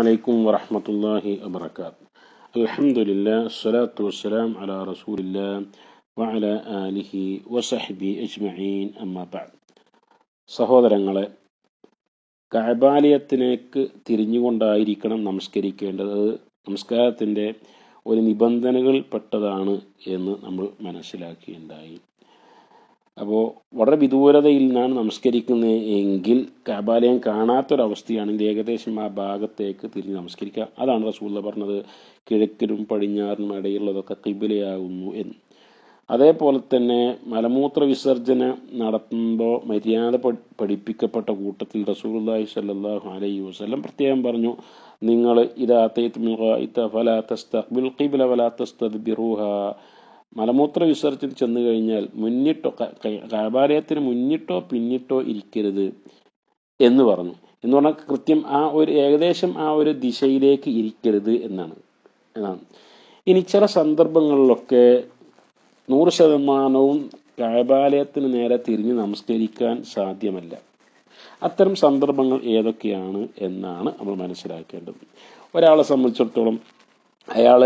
അലൈക്കും വറഹമത്തല്ലാഹി അബർക്കാത്ത് അലഹമുല്ല സ്വലാത്തു വസ്സലാം അല റസൂലില്ല വഅല അലിഹി വസഹബി അജ്മഈൻ അമ്മബാദ് സഹോദരങ്ങളെ കബാലയത്തിലേക്ക് തിരിഞ്ഞുകൊണ്ടായിരിക്കണം നമസ്കരിക്കേണ്ടത് നമസ്കാരത്തിൻ്റെ ഒരു നിബന്ധനകൾ പെട്ടതാണ് എന്ന് നമ്മൾ മനസ്സിലാക്കിയുണ്ടായി അപ്പോൾ വളരെ വിദൂരതയിൽ നിന്നാണ് നമസ്കരിക്കുന്നത് എങ്കിൽ കബാലയം കാണാത്തൊരവസ്ഥയാണെങ്കിൽ ഏകദേശം ആ ഭാഗത്തേക്ക് തിരിഞ്ഞ് നമസ്കരിക്കുക അതാണ് റസൂല്ല പറഞ്ഞത് കിഴക്കിനും പടിഞ്ഞാറിനും ഇടയിലുള്ളതൊക്കെ കിബിലയാകുന്നു എന്ന് അതേപോലെ തന്നെ മലമൂത്ര വിസർജന നടത്തുമ്പോൾ മര്യാദ പഠിപ്പിക്കപ്പെട്ട കൂട്ടത്തിൽ റസൂലുല്ലാഹി സല്ലാഹു അലൈഹി വസ്ലം പ്രത്യേകം പറഞ്ഞു നിങ്ങൾ ഇതാ തേത്ത് ഫലാ തസ്തഖ്ബിൽ ഖിബ്ല ഫലാ തസ്തദ്ബിറുഹ മലമൂത്ര വിസർജ്യത്തിൽ ചെന്നു കഴിഞ്ഞാൽ മുന്നിട്ടോ കൈബാലയത്തിന് മുന്നിട്ടോ പിന്നിട്ടോ ഇരിക്കരുത് എന്ന് പറഞ്ഞു എന്ന് പറഞ്ഞാൽ കൃത്യം ആ ഒരു ഏകദേശം ആ ഒരു ദിശയിലേക്ക് ഇരിക്കരുത് എന്നാണ് എന്നാണ് ഇനി ചില സന്ദർഭങ്ങളിലൊക്കെ നൂറ് ശതമാനവും കായബാലയത്തിന് നേരെ തിരിഞ്ഞ് നമസ്കരിക്കാൻ സാധ്യമല്ല അത്തരം സന്ദർഭങ്ങൾ ഏതൊക്കെയാണ് എന്നാണ് നമ്മൾ മനസ്സിലാക്കേണ്ടത് ഒരാളെ സംബന്ധിച്ചിടത്തോളം അയാൾ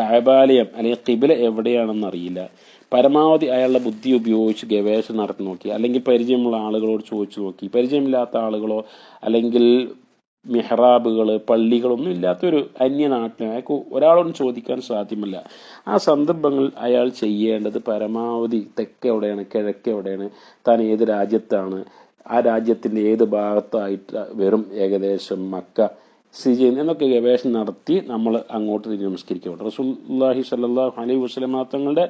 കായബാലയം അല്ലെങ്കിൽ കിബില എവിടെയാണെന്ന് അറിയില്ല പരമാവധി അയാളുടെ ബുദ്ധി ഉപയോഗിച്ച് ഗവേഷണം നടത്തി നോക്കി അല്ലെങ്കിൽ പരിചയമുള്ള ആളുകളോട് ചോദിച്ചു നോക്കി പരിചയമില്ലാത്ത ആളുകളോ അല്ലെങ്കിൽ മെഹ്റാബുകൾ പള്ളികളൊന്നും ഇല്ലാത്തൊരു അന്യനാട്ടിന് അയാൾക്ക് ഒരാളൊന്നും ചോദിക്കാൻ സാധ്യമല്ല ആ സന്ദർഭങ്ങളിൽ അയാൾ ചെയ്യേണ്ടത് പരമാവധി തെക്കെവിടെയാണ് കിഴക്കെവിടെയാണ് താൻ ഏത് രാജ്യത്താണ് ആ രാജ്യത്തിൻ്റെ ഏത് ഭാഗത്തായിട്ട് വെറും ഏകദേശം മക്ക സ്ഥിതി ചെയ്യുന്ന എന്നൊക്കെ ഗവേഷണം നടത്തി നമ്മൾ അങ്ങോട്ട് തിരിഞ്ഞ് നമസ്കരിക്കപ്പെട്ടു റസൂല്ലാഹി സല്ലാഹു അലൈഹി വസ്ലമ തങ്ങളുടെ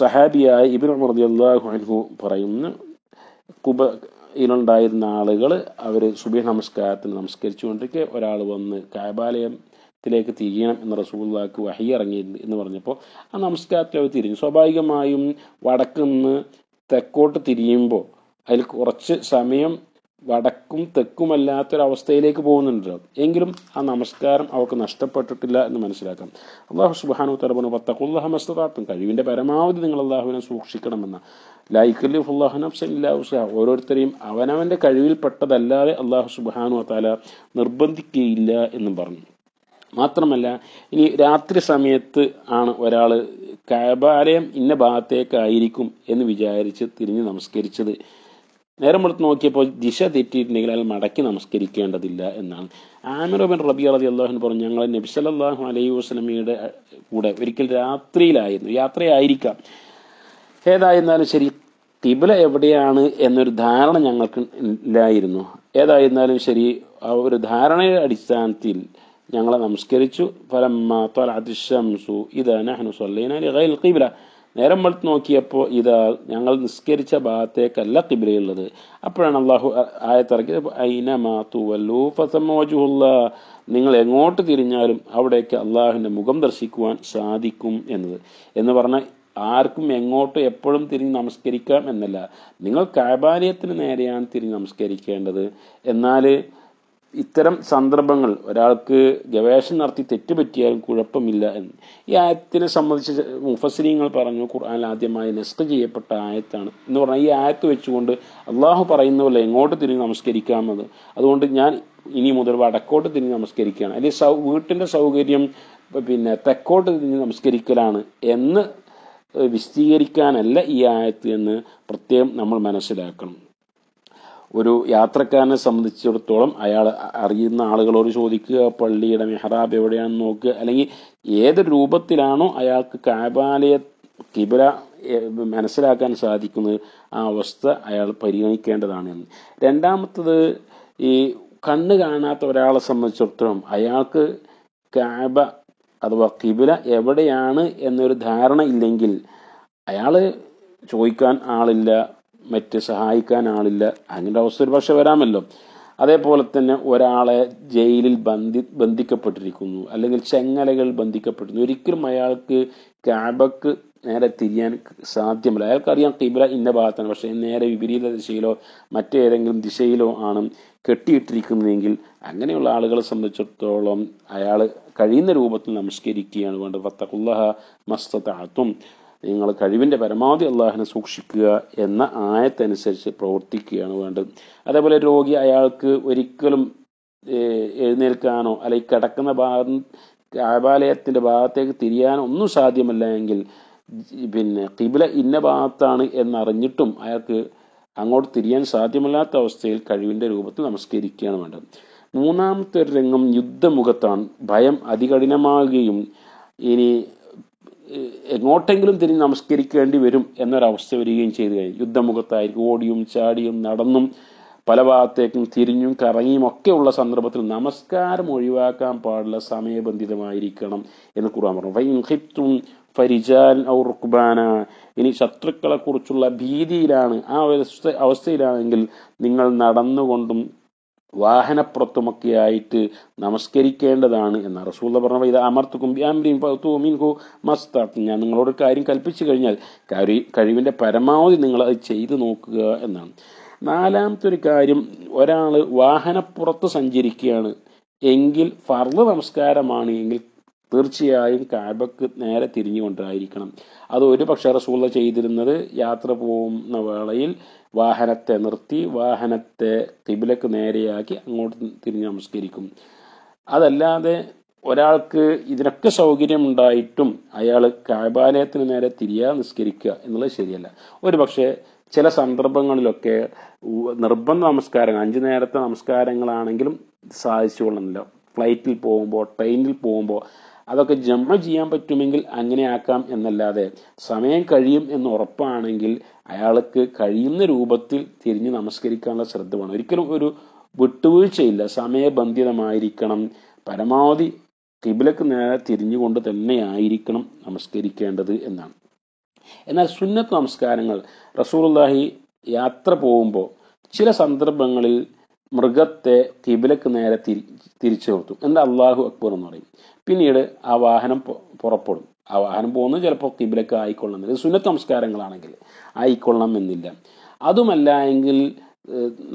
സഹാബിയായ ഇബിൻ മർദി അള്ളാഹു അൻഹു പറയുന്നു കുബ ഇതിലുണ്ടായിരുന്ന ആളുകൾ അവർ സുബി നമസ്കാരത്തിന് നമസ്കരിച്ചുകൊണ്ടിരിക്കെ ഒരാൾ വന്ന് കായബാലയം ത്തിലേക്ക് തിരിയണം എന്ന് റസൂള്ളാക്ക് വഹി ഇറങ്ങി എന്ന് പറഞ്ഞപ്പോൾ ആ നമസ്കാരത്തിൽ അവർ തിരിഞ്ഞു സ്വാഭാവികമായും വടക്കുനിന്ന് തെക്കോട്ട് തിരിയുമ്പോൾ അതിൽ കുറച്ച് സമയം വടക്കും തെക്കുമല്ലാത്തൊരവസ്ഥയിലേക്ക് പോകുന്നുണ്ട് എങ്കിലും ആ നമസ്കാരം അവർക്ക് നഷ്ടപ്പെട്ടിട്ടില്ല എന്ന് മനസ്സിലാക്കാം അള്ളാഹു സുബാനു തലബനു പത്തക്കുല്ലാഹ കഴിവിൻ്റെ പരമാവധി നിങ്ങൾ അള്ളാഹുവിനെ സൂക്ഷിക്കണമെന്ന ലൈക്കല്ലി ഫുല്ലാഹുനഫ്സല്ലാഹുസ ഓരോരുത്തരെയും അവനവൻ്റെ കഴിവിൽപ്പെട്ടതല്ലാതെ അള്ളാഹു സുബാനു താല നിർബന്ധിക്കുകയില്ല എന്നും പറഞ്ഞു മാത്രമല്ല ഇനി രാത്രി സമയത്ത് ആണ് ഒരാൾ കാബാലയം ഇന്ന ഭാഗത്തേക്കായിരിക്കും എന്ന് വിചാരിച്ച് തിരിഞ്ഞ് നമസ്കരിച്ചത് നേരം വെളുത്ത് നോക്കിയപ്പോൾ ദിശ തെറ്റിയിട്ടുണ്ടെങ്കിൽ അയാൾ മടക്കി നമസ്കരിക്കേണ്ടതില്ല എന്നാണ് ആമിറബിൻ റബി അലി അള്ളാഹു പറഞ്ഞു ഞങ്ങൾ നബ്സലല്ലാഹു അലൈഹി വസ്ലമിയുടെ കൂടെ ഒരിക്കൽ രാത്രിയിലായിരുന്നു യാത്രയായിരിക്കാം ഏതായിരുന്നാലും ശരി കിബില എവിടെയാണ് എന്നൊരു ധാരണ ഞങ്ങൾക്ക് ഇല്ലായിരുന്നു ഏതായിരുന്നാലും ശരി ആ ഒരു ധാരണയുടെ അടിസ്ഥാനത്തിൽ ഞങ്ങളെ നമസ്കരിച്ചു ഫലം മാത്രം അതിശംസു ഇതാണ് ഹനുസൊല്ലീന ഖിബില നേരം വെളുത്ത് നോക്കിയപ്പോൾ ഇത് ഞങ്ങൾ നിസ്കരിച്ച ഭാഗത്തേക്കല്ല കിബിലയുള്ളത് അപ്പോഴാണ് അള്ളാഹു ആയത്തിറക്കിയത് ഐനമാ മാത്തുവല്ലു ഫസമോജുല്ല നിങ്ങൾ എങ്ങോട്ട് തിരിഞ്ഞാലും അവിടേക്ക് അള്ളാഹുവിൻ്റെ മുഖം ദർശിക്കുവാൻ സാധിക്കും എന്നത് എന്ന് പറഞ്ഞാൽ ആർക്കും എങ്ങോട്ട് എപ്പോഴും തിരിഞ്ഞ് നമസ്കരിക്കാം എന്നല്ല നിങ്ങൾ കാബാലയത്തിന് നേരെയാണ് തിരിഞ്ഞ് നമസ്കരിക്കേണ്ടത് എന്നാൽ ഇത്തരം സന്ദർഭങ്ങൾ ഒരാൾക്ക് ഗവേഷണം നടത്തി തെറ്റുപറ്റിയാലും കുഴപ്പമില്ല എന്ന് ഈ ആയത്തിനെ സംബന്ധിച്ച് മുഫസിനിങ്ങൾ പറഞ്ഞു ഖുർആൻ ആദ്യമായി നെസ്ക് ചെയ്യപ്പെട്ട ആയത്താണ് എന്ന് പറഞ്ഞാൽ ഈ ആയത്ത് വെച്ചുകൊണ്ട് അള്ളാഹു പറയുന്ന പോലെ എങ്ങോട്ട് തിരിഞ്ഞ് നമസ്കരിക്കാമെന്ന് അതുകൊണ്ട് ഞാൻ ഇനി മുതൽ വടക്കോട്ട് തിരിഞ്ഞ് നമസ്കരിക്കുകയാണ് അല്ലെങ്കിൽ സൗ വീട്ടിൻ്റെ സൗകര്യം പിന്നെ തെക്കോട്ട് തിരിഞ്ഞ് നമസ്കരിക്കലാണ് എന്ന് വിശദീകരിക്കാനല്ല ഈ ആയത്ത് എന്ന് പ്രത്യേകം നമ്മൾ മനസ്സിലാക്കണം ഒരു യാത്രക്കാരനെ സംബന്ധിച്ചിടത്തോളം അയാൾ അറിയുന്ന ആളുകളോട് ചോദിക്കുക പള്ളിയുടെ മെഹ്റാബ് എവിടെയാണെന്ന് നോക്കുക അല്ലെങ്കിൽ ഏത് രൂപത്തിലാണോ അയാൾക്ക് കാബാലയ കിബില മനസ്സിലാക്കാൻ സാധിക്കുന്നത് ആ അവസ്ഥ അയാൾ പരിഗണിക്കേണ്ടതാണ് എന്ന് രണ്ടാമത്തത് ഈ കണ്ണ് കാണാത്ത ഒരാളെ സംബന്ധിച്ചിടത്തോളം അയാൾക്ക് കാബ അഥവാ കിബില എവിടെയാണ് എന്നൊരു ധാരണ ഇല്ലെങ്കിൽ അയാൾ ചോദിക്കാൻ ആളില്ല മറ്റ് സഹായിക്കാൻ ആളില്ല അങ്ങനെ അവസ്ഥ ഒരു പക്ഷെ വരാമല്ലോ അതേപോലെ തന്നെ ഒരാളെ ജയിലിൽ ബന്ധി ബന്ധിക്കപ്പെട്ടിരിക്കുന്നു അല്ലെങ്കിൽ ചെങ്ങലകൾ ബന്ധിക്കപ്പെട്ടിരുന്നു ഒരിക്കലും അയാൾക്ക് ക്യാബക്ക് നേരെ തിരിയാൻ സാധ്യമല്ല അയാൾക്കറിയാം കിബില ഇന്ന ഭാഗത്താണ് പക്ഷേ നേരെ വിപരീത ദിശയിലോ മറ്റേതെങ്കിലും ദിശയിലോ ആണ് കെട്ടിയിട്ടിരിക്കുന്നതെങ്കിൽ അങ്ങനെയുള്ള ആളുകളെ സംബന്ധിച്ചിടത്തോളം അയാൾ കഴിയുന്ന രൂപത്തിൽ നമസ്കരിക്കുകയാണ് വേണ്ടത് ഫത്തഖുല്ലഹ മസ്തത്തും നിങ്ങൾ കഴിവിൻ്റെ പരമാവധി അള്ളാഹിനെ സൂക്ഷിക്കുക എന്ന ആയത്തനുസരിച്ച് പ്രവർത്തിക്കുകയാണ് വേണ്ടത് അതേപോലെ രോഗി അയാൾക്ക് ഒരിക്കലും എഴുന്നേൽക്കാനോ അല്ലെങ്കിൽ കിടക്കുന്ന ഭാഗം കാബാലയത്തിൻ്റെ ഭാഗത്തേക്ക് തിരിയാനോ ഒന്നും സാധ്യമല്ല എങ്കിൽ പിന്നെ കിബില ഇന്ന ഭാഗത്താണ് എന്നറിഞ്ഞിട്ടും അയാൾക്ക് അങ്ങോട്ട് തിരിയാൻ സാധ്യമല്ലാത്ത അവസ്ഥയിൽ കഴിവിൻ്റെ രൂപത്തിൽ നമസ്കരിക്കുകയാണ് വേണ്ടത് മൂന്നാമത്തെ ഒരു രംഗം യുദ്ധമുഖത്താണ് ഭയം അതികഠിനമാകുകയും ഇനി എങ്ങോട്ടെങ്കിലും തിരിഞ്ഞ് നമസ്കരിക്കേണ്ടി വരും എന്നൊരവസ്ഥ വരികയും ചെയ്തു കഴിഞ്ഞു യുദ്ധമുഖത്തായിരിക്കും ഓടിയും ചാടിയും നടന്നും പല ഭാഗത്തേക്കും തിരിഞ്ഞും കറങ്ങിയും ഒക്കെയുള്ള സന്ദർഭത്തിൽ നമസ്കാരം ഒഴിവാക്കാൻ പാടില്ല സമയബന്ധിതമായിരിക്കണം എന്ന് കുറാൻ പറഞ്ഞു വൈഹിത്തും ഫരിജാൻ ഔ റുക്ബാന ഇനി ശത്രുക്കളെക്കുറിച്ചുള്ള ഭീതിയിലാണ് ആ അവസ്ഥ അവസ്ഥയിലാണെങ്കിൽ നിങ്ങൾ നടന്നുകൊണ്ടും വാഹനപ്പുറത്തുമൊക്കെയായിട്ട് നമസ്കരിക്കേണ്ടതാണ് എന്ന റസൂള്ള പറഞ്ഞ ഇത് അമർത്തുക്കും ബ്യാമ്രീം തൂമീൻഹു മസ്താത്ത് ഞാൻ നിങ്ങളോട് കാര്യം കൽപ്പിച്ചു കഴിഞ്ഞാൽ കഴി കഴിവിൻ്റെ പരമാവധി നിങ്ങൾ അത് ചെയ്തു നോക്കുക എന്നാണ് നാലാമത്തെ ഒരു കാര്യം ഒരാൾ വാഹനപ്പുറത്ത് സഞ്ചരിക്കുകയാണ് എങ്കിൽ ഫർദ് നമസ്കാരമാണ് എങ്കിൽ തീർച്ചയായും കാബക്ക് നേരെ തിരിഞ്ഞുകൊണ്ടായിരിക്കണം അത് ഒരു പക്ഷേ റസൂള്ള ചെയ്തിരുന്നത് യാത്ര പോകുന്ന വേളയിൽ വാഹനത്തെ നിർത്തി വാഹനത്തെ കിബിലക്ക് നേരെയാക്കി അങ്ങോട്ട് തിരിഞ്ഞ് നമസ്കരിക്കും അതല്ലാതെ ഒരാൾക്ക് ഇതിനൊക്കെ സൗകര്യമുണ്ടായിട്ടും അയാൾ കാബാലയത്തിന് നേരെ തിരിയാ നിസ്കരിക്കുക എന്നുള്ളത് ശരിയല്ല ഒരു പക്ഷേ ചില സന്ദർഭങ്ങളിലൊക്കെ നിർബന്ധ നമസ്കാരങ്ങൾ അഞ്ചു നേരത്തെ നമസ്കാരങ്ങളാണെങ്കിലും സാധിച്ചു ഫ്ലൈറ്റിൽ പോകുമ്പോൾ ട്രെയിനിൽ പോകുമ്പോൾ അതൊക്കെ ജമ്മ ചെയ്യാൻ പറ്റുമെങ്കിൽ അങ്ങനെ ആക്കാം എന്നല്ലാതെ സമയം കഴിയും എന്ന് ഉറപ്പാണെങ്കിൽ അയാൾക്ക് കഴിയുന്ന രൂപത്തിൽ തിരിഞ്ഞ് നമസ്കരിക്കാനുള്ള ശ്രദ്ധ വേണം ഒരിക്കലും ഒരു വിട്ടുവീഴ്ചയില്ല സമയബന്ധിതമായിരിക്കണം പരമാവധി കിബിലക്ക് നേരെ തിരിഞ്ഞുകൊണ്ട് തന്നെയായിരിക്കണം നമസ്കരിക്കേണ്ടത് എന്നാണ് എന്നാൽ സുന്നത്ത് നമസ്കാരങ്ങൾ റസൂറുല്ലാഹി യാത്ര പോകുമ്പോൾ ചില സന്ദർഭങ്ങളിൽ മൃഗത്തെ കിബിലക്ക് നേരെ തിരി തിരിച്ചു നിർത്തും എന്താ അള്ളാഹു അക്ബർ എന്ന് പറയും പിന്നീട് ആ വാഹനം പുറപ്പെടും ആ വാഹനം പോകുന്നത് ചിലപ്പോൾ കിബിലക്ക് എന്നില്ല സുന്നത്ത് നമസ്കാരങ്ങളാണെങ്കിൽ ആയിക്കൊള്ളണം എന്നില്ല അതുമല്ല എങ്കിൽ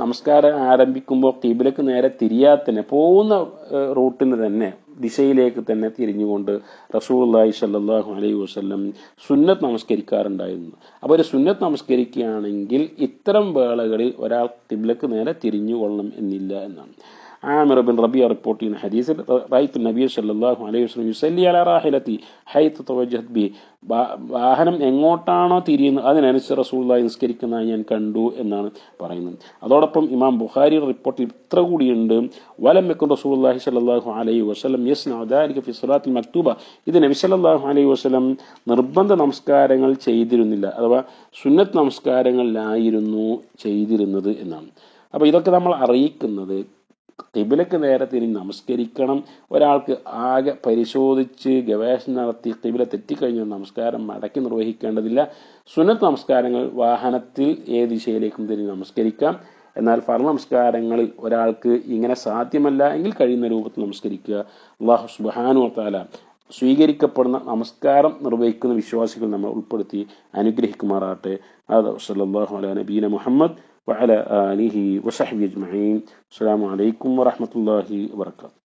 നമസ്കാരം ആരംഭിക്കുമ്പോൾ കിബിലക്ക് നേരെ തിരിയാത്തന്നെ പോകുന്ന റൂട്ടിന് തന്നെ ദിശയിലേക്ക് തന്നെ തിരിഞ്ഞുകൊണ്ട് റസൂള്ളി സല്ലാഹു അലൈഹി വസ്ലം സുന്നത്ത് നമസ്കരിക്കാറുണ്ടായിരുന്നു അപ്പോൾ ഒരു സുന്നത്ത് നമസ്കരിക്കുകയാണെങ്കിൽ ഇത്തരം വേളകളിൽ ഒരാൾ തിബിലക്ക് നേരെ തിരിഞ്ഞുകൊള്ളണം എന്നില്ല എന്നാണ് عامر بن ربيع ചെയ്യുന്ന حديث رأيت النبي صلى الله عليه وسلم يصلي على راحلتي حيث توجهت به വാഹനം എങ്ങോട്ടാണോ തിരിയുന്നത് അതിനനുസരിച്ച് റസൂള്ള നിസ്കരിക്കുന്നതായി ഞാൻ കണ്ടു എന്നാണ് പറയുന്നത് അതോടൊപ്പം ഇമാം ബുഖാരി റിപ്പോർട്ടിൽ ഇത്ര കൂടിയുണ്ട് വലം വെക്കും റസൂള്ളാഹി സല്ലാഹു അലൈഹി വസ്ലം യെസ് അതാരിക ഫി മക്തൂബ ഇത് നബി സല്ലാഹു അലൈഹി വസ്ലം നിർബന്ധ നമസ്കാരങ്ങൾ ചെയ്തിരുന്നില്ല അഥവാ സുന്നത്ത് നമസ്കാരങ്ങളിലായിരുന്നു ചെയ്തിരുന്നത് എന്നാണ് അപ്പോൾ ഇതൊക്കെ നമ്മൾ അറിയിക്കുന്നത് കിബിലക്ക് നേരെ തിരി നമസ്കരിക്കണം ഒരാൾക്ക് ആകെ പരിശോധിച്ച് ഗവേഷണം നടത്തി കിബില തെറ്റിക്കഴിഞ്ഞാൽ നമസ്കാരം മടക്കി നിർവഹിക്കേണ്ടതില്ല സുനത് നമസ്കാരങ്ങൾ വാഹനത്തിൽ ഏത് ദിശയിലേക്കും തിരി നമസ്കരിക്കാം എന്നാൽ ഫർ നമസ്കാരങ്ങളിൽ ഒരാൾക്ക് ഇങ്ങനെ സാധ്യമല്ല എങ്കിൽ കഴിയുന്ന രൂപത്തിൽ നമസ്കരിക്കുക അള്ളാഹു സുബാനു താല സ്വീകരിക്കപ്പെടുന്ന നമസ്കാരം നിർവഹിക്കുന്ന വിശ്വാസികൾ നമ്മൾ ഉൾപ്പെടുത്തി അനുഗ്രഹിക്കുമാറാട്ടെ അതാ സല്ലാഹു അല നബീന മുഹമ്മദ് وعلى آله وصحبه أجمعين السلام عليكم ورحمة الله وبركاته